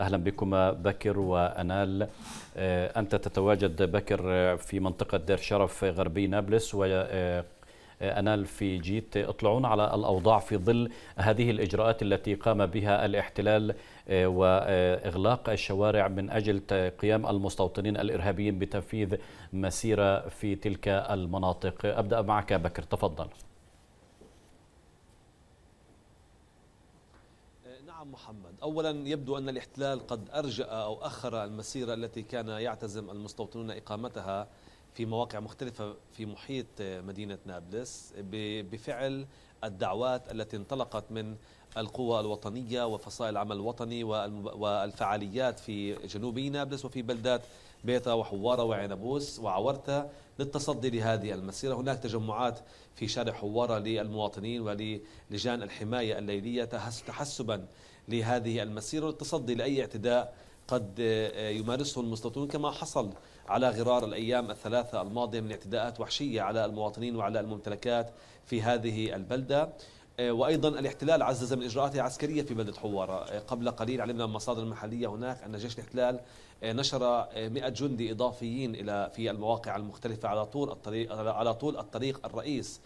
أهلا بكم بكر وأنال آه، أنت تتواجد بكر في منطقة دير شرف غربي نابلس و أنال في جيت اطلعون على الأوضاع في ظل هذه الإجراءات التي قام بها الاحتلال آه، وإغلاق الشوارع من أجل قيام المستوطنين الإرهابيين بتنفيذ مسيرة في تلك المناطق أبدأ معك بكر تفضل آه، نعم محمد أولا يبدو أن الاحتلال قد أرجأ أو أخر المسيرة التي كان يعتزم المستوطنون إقامتها في مواقع مختلفة في محيط مدينة نابلس بفعل الدعوات التي انطلقت من القوى الوطنية وفصائل العمل الوطني والفعاليات في جنوبي نابلس وفي بلدات بيتا وحوارة وعنبوس وعورتا للتصدي لهذه المسيرة هناك تجمعات في شارع حوارة للمواطنين وللجان الحماية الليلية تحسبا لهذه المسيرة والتصدي لأي اعتداء قد آه، آه، يمارسه المستوطنون كما حصل على غرار الأيام الثلاثة الماضية من اعتداءات وحشية على المواطنين وعلى الممتلكات في هذه البلدة آه، وايضا الاحتلال عزز من اجراءاته العسكريه في بلده حواره، قبل قليل علمنا من مصادر المحلية هناك ان جيش الاحتلال نشر 100 جندي اضافيين الى في المواقع المختلفه على طول الطريق على طول الطريق الرئيس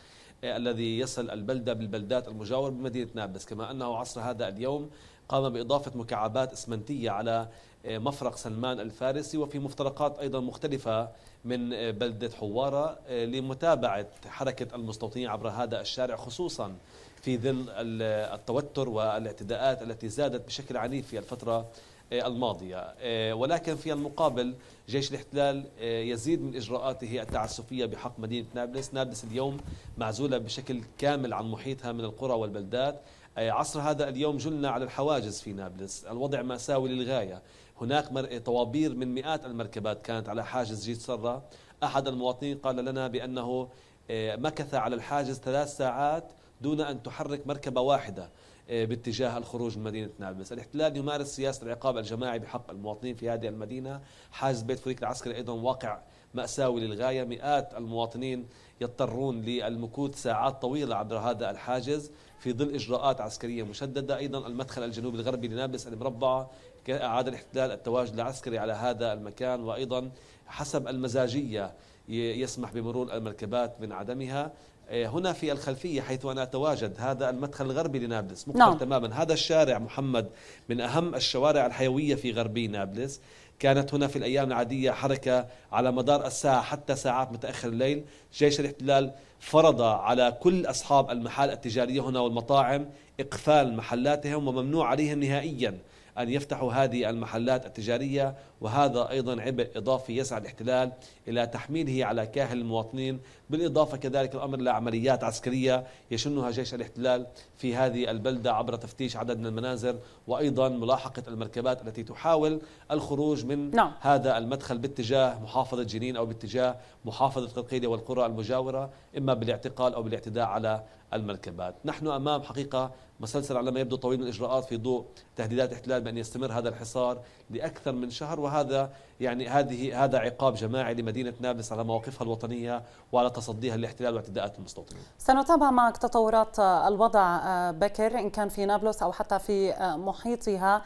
الذي يصل البلده بالبلدات المجاوره بمدينه نابلس، كما انه عصر هذا اليوم قام بإضافة مكعبات إسمنتية على آه، مفرق سلمان الفارسي وفي مفترقات أيضا مختلفة من آه، بلدة حوارة آه، لمتابعة حركة المستوطنين عبر هذا الشارع خصوصا في ظل التوتر والاعتداءات التي زادت بشكل عنيف في الفترة الماضية ولكن في المقابل جيش الاحتلال يزيد من إجراءاته التعسفية بحق مدينة نابلس نابلس اليوم معزولة بشكل كامل عن محيطها من القرى والبلدات عصر هذا اليوم جلنا على الحواجز في نابلس الوضع مأساوي للغاية هناك طوابير من مئات المركبات كانت على حاجز جيت سرة أحد المواطنين قال لنا بأنه آه، مكث على الحاجز ثلاث ساعات دون أن تحرك مركبة واحدة آه، باتجاه الخروج من مدينة نابلس الاحتلال يمارس سياسة العقاب الجماعي بحق المواطنين في هذه المدينة حاجز بيت فريق العسكري أيضا واقع مأساوي للغاية مئات المواطنين يضطرون للمكوث ساعات طويلة عبر هذا الحاجز في ظل إجراءات عسكرية مشددة أيضا المدخل الجنوبي الغربي لنابلس المربعة أعاد الاحتلال التواجد العسكري على هذا المكان وأيضا حسب المزاجية يسمح بمرور المركبات من عدمها إيه، هنا في الخلفية حيث أنا أتواجد هذا المدخل الغربي لنابلس مقفل نعم. تماما هذا الشارع محمد من أهم الشوارع الحيوية في غربي نابلس كانت هنا في الأيام العادية حركة على مدار الساعة حتى ساعات متأخر الليل جيش الاحتلال فرض على كل أصحاب المحال التجارية هنا والمطاعم إقفال محلاتهم وممنوع عليهم نهائياً أن يفتحوا هذه المحلات التجارية وهذا أيضا عبء إضافي يسعى الاحتلال إلى تحميله على كاهل المواطنين بالإضافة كذلك الأمر لعمليات عسكرية يشنها جيش الاحتلال في هذه البلدة عبر تفتيش عدد من المنازل وأيضا ملاحقة المركبات التي تحاول الخروج من نعم. هذا المدخل باتجاه محافظة جنين أو باتجاه محافظة قرقيلة والقرى المجاورة إما بالاعتقال أو بالاعتداء على المركبات نحن أمام حقيقة مسلسل على ما يبدو طويل الإجراءات في ضوء تهديدات احتلال بأن يستمر هذا الحصار لأكثر من شهر وهذا يعني هذه هذا عقاب جماعي لمدينة نابلس على مواقفها الوطنيه وعلى تصديها للاحتلال واعتداءات المستوطنين سنتابع معك تطورات آه، الوضع آه، بكر إن كان في نابلس أو حتى في آه، محيطها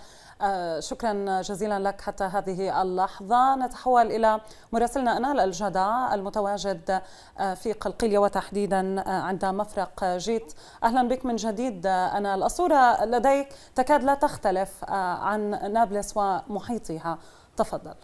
شكرا جزيلا لك حتى هذه اللحظة نتحول إلى مراسلنا أنال الجدع المتواجد في قلقيلية وتحديدا عند مفرق جيت أهلا بك من جديد أنال الصورة لديك تكاد لا تختلف عن نابلس ومحيطها تفضل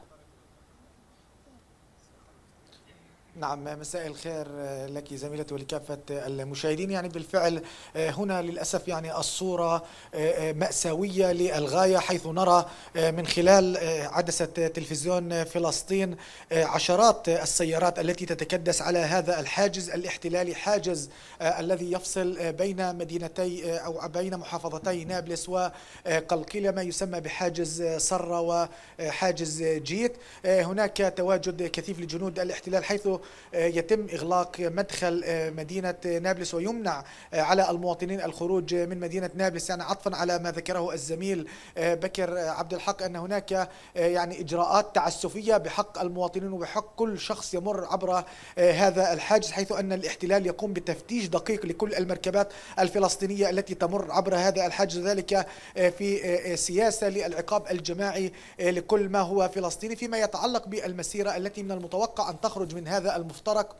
نعم مساء الخير لك زميلتي ولكافة المشاهدين يعني بالفعل آه، هنا للأسف يعني الصورة آه، آه، مأساوية للغاية حيث نرى من خلال عدسة تلفزيون فلسطين عشرات السيارات التي تتكدس على هذا الحاجز الاحتلالي حاجز الذي يفصل بين مدينتي أو بين محافظتي نابلس وقلقيلة ما يسمى بحاجز صرة وحاجز جيت هناك تواجد كثيف لجنود الاحتلال حيث آه، يتم إغلاق مدخل آه، مدينة آه، نابلس ويمنع على المواطنين الخروج من مدينة نابلس يعني عطفا على ما ذكره الزميل بكر عبد الحق أن هناك يعني إجراءات تعسفية بحق المواطنين وبحق كل شخص يمر عبر هذا الحاجز حيث أن الاحتلال يقوم بتفتيش دقيق لكل المركبات الفلسطينية التي تمر عبر هذا الحاجز ذلك في سياسة للعقاب الجماعي لكل ما هو فلسطيني فيما يتعلق بالمسيرة التي من المتوقع أن تخرج من هذا المفترق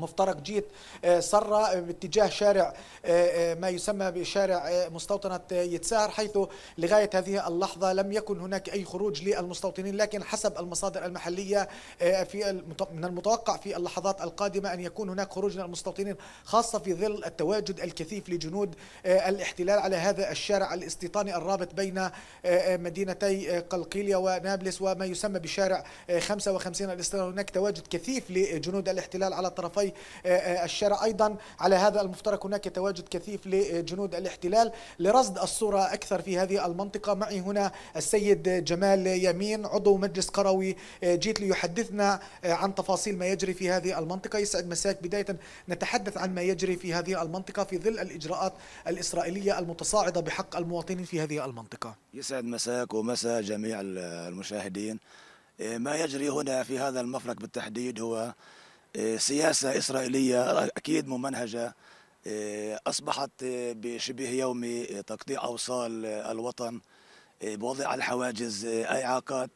مفترق جيت آه، سرة آه، باتجاه شارع آه، ما يسمى بشارع مستوطنة يتساهر حيث لغاية هذه اللحظة لم يكن هناك أي خروج للمستوطنين لكن حسب المصادر المحلية في من المتوقع في اللحظات القادمة أن يكون هناك خروج للمستوطنين خاصة في ظل التواجد الكثيف لجنود الاحتلال على هذا الشارع الاستيطاني الرابط بين مدينتي قلقيلية ونابلس وما يسمى بشارع 55 الاستيطاني هناك تواجد كثيف لجنود الاحتلال على طرفي آه، آه، الشارع أيضا على هذا المفترق هناك تواجد كثيف لجنود الاحتلال لرصد الصورة أكثر في هذه المنطقة معي هنا السيد جمال يمين عضو مجلس قروي آه، جيت ليحدثنا عن تفاصيل ما يجري في هذه المنطقة يسعد مساك بداية نتحدث عن ما يجري في هذه المنطقة في ظل الإجراءات الإسرائيلية المتصاعدة بحق المواطنين في هذه المنطقة يسعد مساك ومساء جميع المشاهدين ما يجري هنا في هذا المفرق بالتحديد هو آه، سياسة إسرائيلية أكيد ممنهجة آه، أصبحت آه، بشبه يومي تقطيع أوصال الوطن بوضع الحواجز إعاقات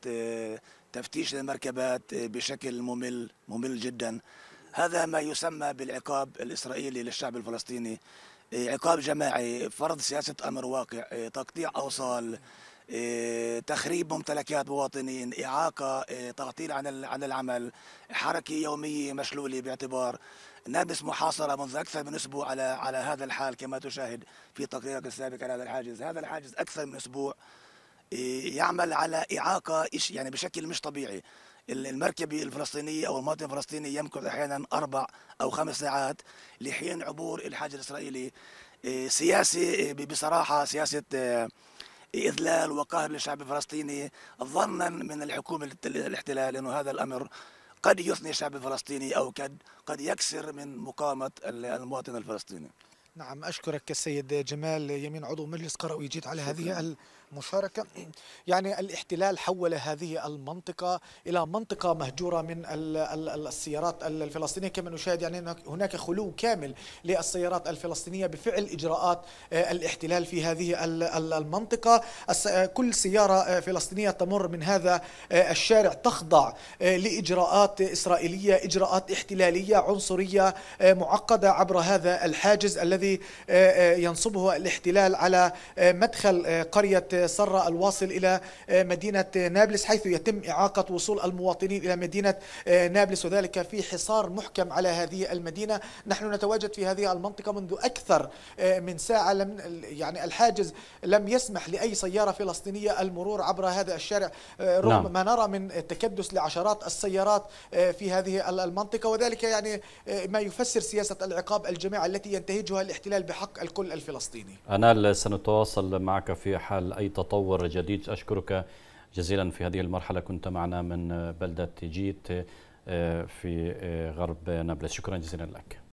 تفتيش المركبات بشكل ممل ممل جدا هذا ما يسمى بالعقاب الإسرائيلي للشعب الفلسطيني عقاب جماعي فرض سياسة أمر واقع تقطيع أوصال إيه، تخريب ممتلكات مواطنين اعاقه إيه، تعطيل عن عن العمل حركه يوميه مشلوله باعتبار نامس محاصره منذ اكثر من اسبوع على على هذا الحال كما تشاهد في تقريرك السابق على هذا الحاجز هذا الحاجز اكثر من اسبوع إيه، يعمل على اعاقه يعني بشكل مش طبيعي المركبة الفلسطينية أو المواطن الفلسطيني يمكث أحيانا أربع أو خمس ساعات لحين عبور الحاجز الإسرائيلي سياسة بصراحة سياسة إذلال وقهر للشعب الفلسطيني ظنا من الحكومة الاحتلال أنه هذا الأمر قد يثني الشعب الفلسطيني أو قد قد يكسر من مقاومة المواطن الفلسطيني نعم أشكرك السيد جمال يمين عضو مجلس قروي جيت على هذه مشاركة يعني الاحتلال حول هذه المنطقة إلى منطقة مهجورة من السيارات الفلسطينية كما نشاهد يعني هناك خلو كامل للسيارات الفلسطينية بفعل إجراءات آه، الاحتلال في هذه المنطقة آه، كل سيارة آه، فلسطينية تمر من هذا الشارع تخضع لإجراءات إسرائيلية إجراءات احتلالية عنصرية معقدة عبر هذا الحاجز الذي ينصبه الاحتلال على مدخل قرية سرة الواصل إلى آه، مدينة آه، نابلس حيث يتم إعاقة وصول المواطنين إلى مدينة آه، نابلس وذلك في حصار محكم على هذه المدينة نحن نتواجد في هذه المنطقة منذ أكثر من ساعة لم يعني الحاجز لم يسمح لأي سيارة فلسطينية المرور عبر هذا الشارع رغم نعم. ما نرى من تكدس لعشرات السيارات في هذه المنطقة وذلك يعني ما يفسر سياسة العقاب الجماعي التي ينتهجها الاحتلال بحق الكل الفلسطيني أنا سنتواصل معك في حال أي أي تطور جديد أشكرك جزيلا في هذه المرحلة كنت معنا من بلدة جيت آه، في آه، غرب نابلس شكرا جزيلا لك